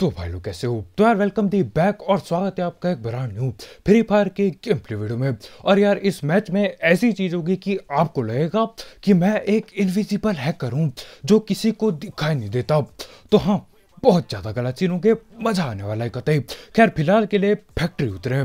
तो भाई लोग कैसे हो तो यार वेलकम दी बैक और स्वागत है आपका एक बड़ा न्यू फ्री फायर के गेम प्ले वीडियो में और यार इस मैच में ऐसी चीज़ होगी कि आपको लगेगा कि मैं एक इनविजिबल हैकर हूँ जो किसी को दिखाई नहीं देता तो हाँ बहुत ज़्यादा गलत सीन होंगे मज़ा आने वाला है कतई खैर फिलहाल के लिए फैक्ट्री उतरे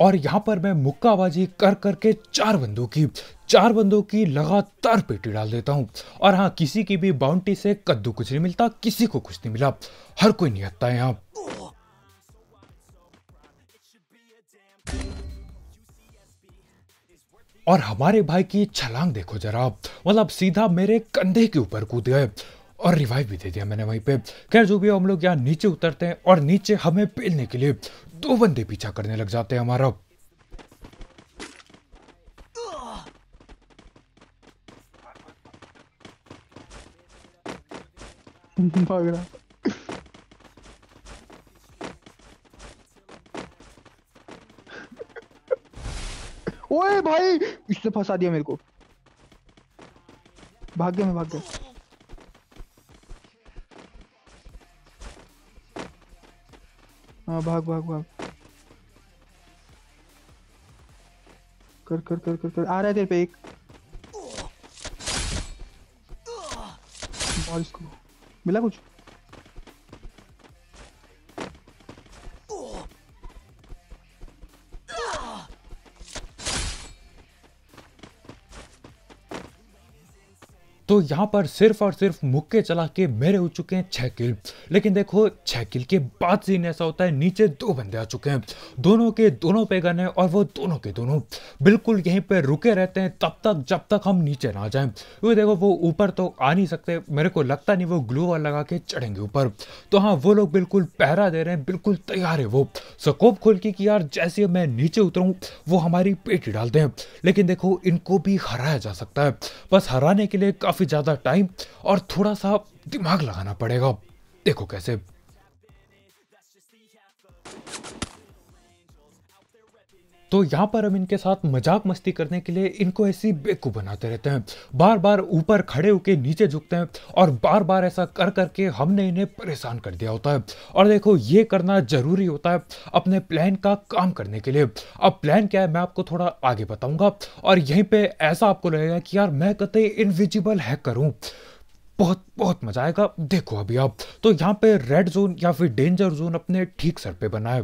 और यहाँ पर मैं मुक्काबाजी कर करके चार बंदों की चार बंदों की लगातार पेटी डाल देता हूँ और हाँ किसी की भी बाउंड्री से कद्दू कुछ नहीं मिलता किसी को कुछ नहीं मिला हर कोई नहीं हटता यहाँ और हमारे भाई की छलांग देखो जरा मतलब सीधा मेरे कंधे के ऊपर कूद गए और रिवाइव भी दे दिया मैंने वहीं पे खैर जो भी हम लोग यहाँ नीचे उतरते हैं और नीचे हमें पेलने के लिए दो बंदे पीछा करने लग जाते हैं हमारा भाग रहा ओए भाई इसने फंसा दिया मेरे को भाग गया मैं भाग गया हाँ भाग भाग भाग कर कर कर कर कर आ रहा है तेरे पे एक मार को मिला कुछ तो यहाँ पर सिर्फ और सिर्फ मुक्के चला के मेरे हो चुके हैं छः किल लेकिन देखो छः किल के बाद सीन ऐसा होता है नीचे दो बंदे आ चुके हैं दोनों के दोनों पे गन है और वो दोनों के दोनों बिल्कुल यहीं पर रुके रहते हैं तब तक जब तक हम नीचे ना जाए वो देखो वो ऊपर तो आ नहीं सकते मेरे को लगता नहीं वो ग्लू वाल लगा के चढ़ेंगे ऊपर तो हाँ वो लोग बिल्कुल पहरा दे रहे हैं बिल्कुल तैयार है वो सकोप खोल के कि यार जैसे मैं नीचे उतरूँ वो हमारी पेटी डालते हैं लेकिन देखो इनको भी हराया जा सकता है बस हराने के लिए काफ़ी काफ़ी ज़्यादा टाइम और थोड़ा सा दिमाग लगाना पड़ेगा देखो कैसे तो यहाँ पर हम इनके साथ मजाक मस्ती करने के लिए इनको ऐसी बेकू बनाते रहते हैं बार बार ऊपर खड़े होकर नीचे झुकते हैं और बार बार ऐसा कर करके हमने इन्हें परेशान कर दिया होता है और देखो ये करना ज़रूरी होता है अपने प्लान का काम करने के लिए अब प्लान क्या है मैं आपको थोड़ा आगे बताऊंगा और यहीं पर ऐसा आपको लगेगा कि यार मैं कतई इनविजिबल है करूँ बहुत बहुत मजा आएगा देखो अभी आप तो यहाँ पे रेड जोन या फिर डेंजर जोन अपने ठीक सर पे बनाए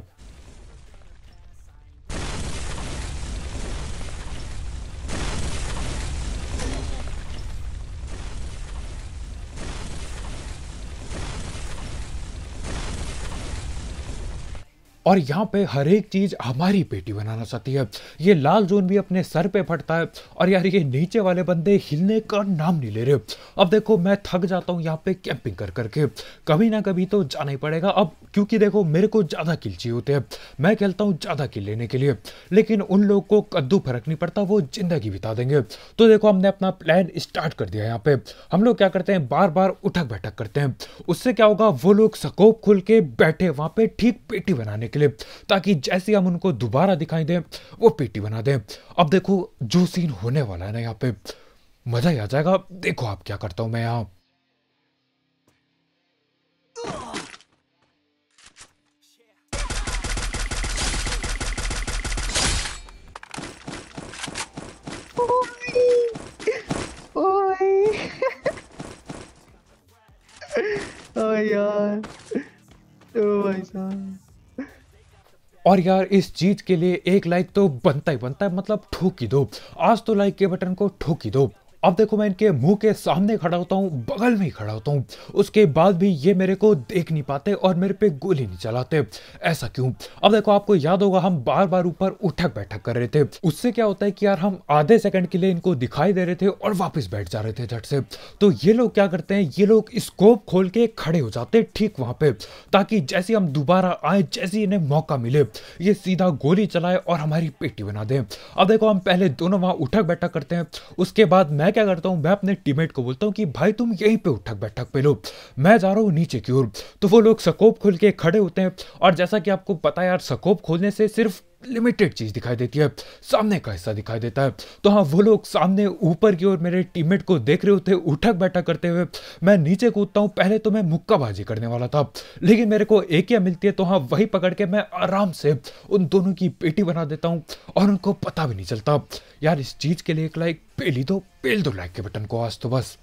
और यहाँ पे हर एक चीज़ हमारी बेटी बनाना चाहती है ये लाल जोन भी अपने सर पे फटता है और यार ये नीचे वाले बंदे हिलने का नाम नहीं ले रहे अब देखो मैं थक जाता हूँ यहाँ पे कैंपिंग कर करके कभी ना कभी तो जाना ही पड़ेगा अब क्योंकि देखो मेरे को ज़्यादा किल चाहिए होते हैं मैं खेलता हूँ ज़्यादा किल लेने के लिए लेकिन उन लोग को कद्दू फर्क नहीं पड़ता वो ज़िंदगी बिता देंगे तो देखो हमने अपना प्लान स्टार्ट कर दिया यहाँ पे हम लोग क्या करते हैं बार बार उठक बैठक करते हैं उससे क्या होगा वो लोग सकोप खुल के बैठे वहाँ पे ठीक पेटी बनाने के के लिए ताकि जैसे हम उनको दोबारा दिखाई दें वो पेटी बना दें अब देखो जो सीन होने वाला है ना यहाँ पे मजा ही आ जाएगा देखो आप क्या करता हूं मैं यहां यार ओ भाई साहब और यार इस चीज़ के लिए एक लाइक तो बनता ही बनता है मतलब ठोकी दो आज तो लाइक के बटन को ठोकी दो अब देखो मैं इनके मुंह के सामने खड़ा होता हूँ बगल में ही खड़ा होता हूँ उसके बाद भी ये मेरे को देख नहीं पाते और मेरे पे गोली नहीं चलाते ऐसा क्यों अब देखो आपको याद होगा हम बार बार ऊपर उठक बैठक कर रहे थे उससे क्या होता है कि यार हम आधे सेकंड के लिए इनको दिखाई दे रहे थे और वापस बैठ जा रहे थे झट से तो ये लोग क्या करते हैं ये लोग स्कोप खोल के खड़े हो जाते ठीक वहां पे ताकि जैसे हम दोबारा आए जैसे इन्हें मौका मिले ये सीधा गोली चलाए और हमारी पेटी बना दे अब देखो हम पहले दोनों वहां उठक बैठक करते हैं उसके बाद मैं मैं क्या करता हूँ मैं अपने टीममेट को बोलता हूँ कि भाई तुम यहीं पे उठक बैठक पे लो मैं जा रहा हूँ नीचे की ओर तो वो लोग सकोप खोल के खड़े होते हैं और जैसा कि आपको पता है यार सकोप खोलने से सिर्फ लिमिटेड चीज़ दिखाई देती है सामने का हिस्सा दिखाई देता है तो हाँ वो लोग सामने ऊपर की ओर मेरे टीममेट को देख रहे होते उठक बैठक करते हुए मैं नीचे कूदता हूँ पहले तो मैं मुक्काबाजी करने वाला था लेकिन मेरे को एक या मिलती है तो हाँ वही पकड़ के मैं आराम से उन दोनों की पेटी बना देता हूँ और उनको पता भी नहीं चलता यार इस चीज़ के लिए एक लाइक पेली दो पेल दो लाइक के बटन को आज तो बस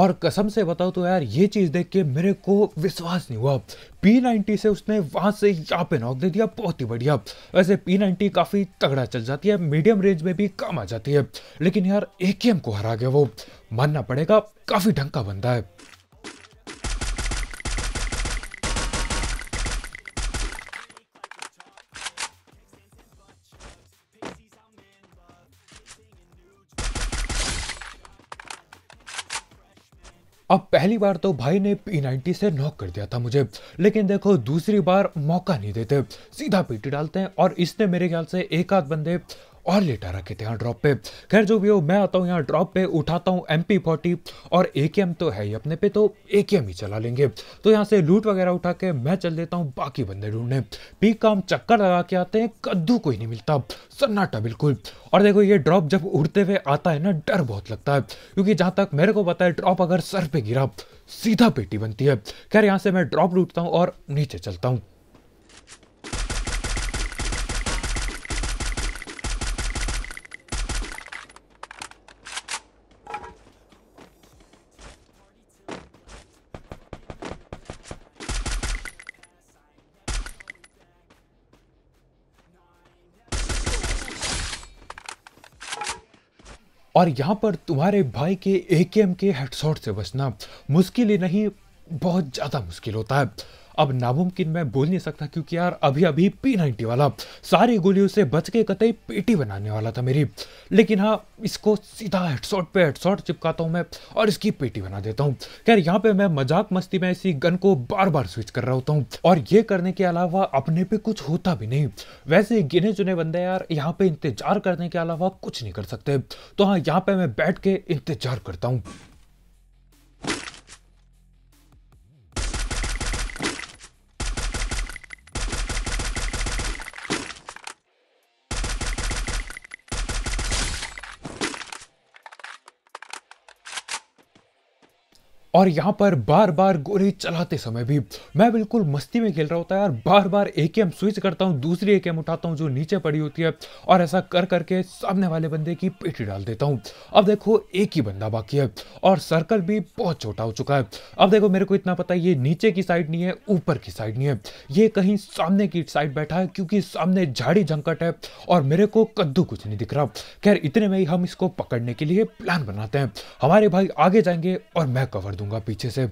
और कसम से बताओ तो यार ये चीज़ देख के मेरे को विश्वास नहीं हुआ P90 से उसने वहां से यहाँ पे नॉक दे दिया बहुत ही बढ़िया वैसे P90 काफ़ी तगड़ा चल जाती है मीडियम रेंज में भी काम आ जाती है लेकिन यार एके को हरा गया वो मानना पड़ेगा काफ़ी ढंग का बंदा है अब पहली बार तो भाई ने पी से नॉक कर दिया था मुझे लेकिन देखो दूसरी बार मौका नहीं देते सीधा पीटी डालते हैं और इसने मेरे ख्याल से एक आध बंदे और लेटा रखे थे यहाँ ड्रॉप पे खैर जो भी हो मैं आता हूँ यहाँ ड्रॉप पे उठाता हूँ एम पी और ए तो है ही अपने पे तो ए ही चला लेंगे तो यहाँ से लूट वगैरह उठा के मैं चल देता हूँ बाकी बंदे ढूंढने पी काम चक्कर लगा के आते हैं कद्दू कोई नहीं मिलता सन्नाटा बिल्कुल और देखो ये ड्रॉप जब उड़ते हुए आता है ना डर बहुत लगता है क्योंकि जहाँ तक मेरे को पता है ड्रॉप अगर सर पे गिरा सीधा पेटी बनती है खैर यहाँ से मैं ड्रॉप लूटता हूँ और नीचे चलता हूँ और यहाँ पर तुम्हारे भाई के ए के हेडशॉट से बचना मुश्किल ही नहीं बहुत ज़्यादा मुश्किल होता है अब नामुमकिन मैं बोल नहीं सकता क्योंकि यार अभी अभी पी नाइनटी वाला सारी गोलियों से बच के कतई पेटी बनाने वाला था मेरी लेकिन हाँ इसको सीधा हेडसॉट पे हेडसॉट चिपकाता हूँ मैं और इसकी पेटी बना देता हूँ खैर यहाँ पे मैं मजाक मस्ती में इसी गन को बार बार स्विच कर रहा होता हूँ और ये करने के अलावा अपने पे कुछ होता भी नहीं वैसे गिने चुने बंदे यार यहाँ पे इंतजार करने के अलावा कुछ नहीं कर सकते तो हाँ यहाँ पे मैं बैठ के इंतजार करता हूँ और यहाँ पर बार बार गोली चलाते समय भी मैं बिल्कुल मस्ती में खेल रहा होता है यार बार बार एक एम स्विच करता हूँ दूसरी एक एम उठाता हूँ जो नीचे पड़ी होती है और ऐसा कर करके सामने वाले बंदे की पेटी डाल देता हूँ अब देखो एक ही बंदा बाकी है और सर्कल भी बहुत छोटा हो चुका है अब देखो मेरे को इतना पता है ये नीचे की साइड नहीं है ऊपर की साइड नहीं है ये कहीं सामने की साइड बैठा है क्योंकि सामने झाड़ी झंकट है और मेरे को कद्दू कुछ नहीं दिख रहा खैर इतने में ही हम इसको पकड़ने के लिए प्लान बनाते हैं हमारे भाई आगे जाएंगे और मैं कवर दूंगा पीछे से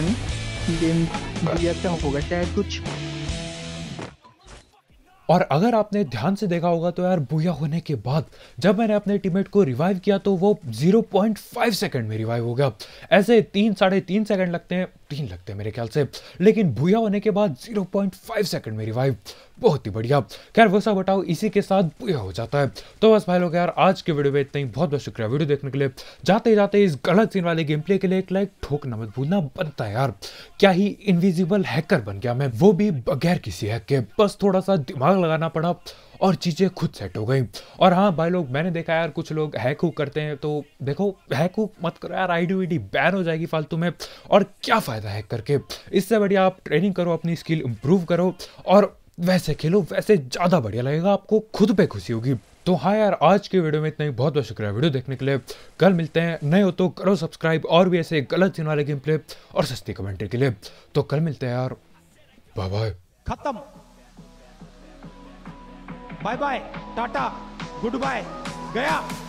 पता नहीं गेम अच्छा होगा शायद कुछ और अगर आपने ध्यान से देखा होगा तो यार बुया होने के बाद जब मैंने अपने टीममेट को रिवाइव किया तो वो 0.5 सेकंड में रिवाइव हो गया ऐसे तीन साढ़े तीन सेकंड लगते हैं तीन लगते हैं मेरे ख्याल से लेकिन बुया होने के बाद 0.5 सेकंड में रिवाइव बहुत ही बढ़िया खैर वो सब हटाओ इसी के साथ पूरा हो जाता है तो बस भाई लोग यार आज के वीडियो में इतना ही बहुत बहुत शुक्रिया वीडियो देखने के लिए जाते जाते इस गलत सीन वाले गेम प्ले के लिए एक लाइक ठोकना मत भूलना बनता है यार क्या ही इनविजिबल हैकर बन गया मैं वो भी बगैर किसी हैक के बस थोड़ा सा दिमाग लगाना पड़ा और चीज़ें खुद सेट हो गई और हाँ भाई लोग मैंने देखा यार कुछ लोग हैक हुक करते हैं तो देखो हैक हुक मत करो यार आई डी बैन हो जाएगी फालतू में और क्या फ़ायदा हैक करके इससे बढ़िया आप ट्रेनिंग करो अपनी स्किल इम्प्रूव करो और वैसे खेलो वैसे ज़्यादा बढ़िया लगेगा आपको खुद पे खुशी होगी तो हाँ यार आज के वीडियो में इतना ही बहुत बहुत शुक्रिया वीडियो देखने के लिए कल मिलते हैं नए हो तो करो सब्सक्राइब और भी ऐसे गलत सीन वाले गेम प्ले और सस्ती कमेंट्री के लिए तो कल मिलते हैं यार बाय बाय खत्म bye bye tata good bye गया